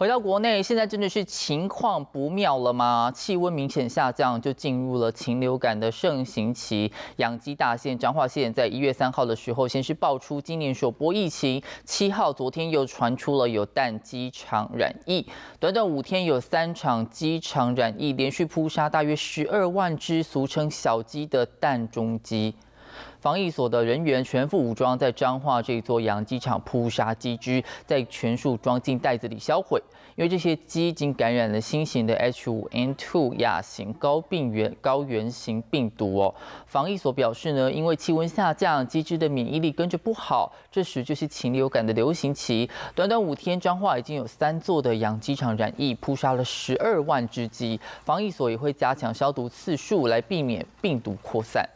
回到国内，现在真的是情况不妙了吗？气温明显下降，就进入了禽流感的盛行期。养鸡大县彰化县，在一月三号的时候，先是爆出今年首波疫情，七号昨天又传出了有蛋鸡场染疫，短短五天有三场鸡场染疫，连续扑杀大约十二万只俗称小鸡的蛋中鸡。防疫所的人员全副武装，在彰化这座养鸡场扑杀鸡只，在全数装进袋子里销毁。因为这些鸡已经感染了新型的 H5N2 亚型高病原高原型病毒哦。防疫所表示呢，因为气温下降，鸡只的免疫力跟着不好，这时就是禽流感的流行期。短短五天，彰化已经有三座的养鸡场染疫，扑杀了十二万只鸡。防疫所也会加强消毒次数，来避免病毒扩散。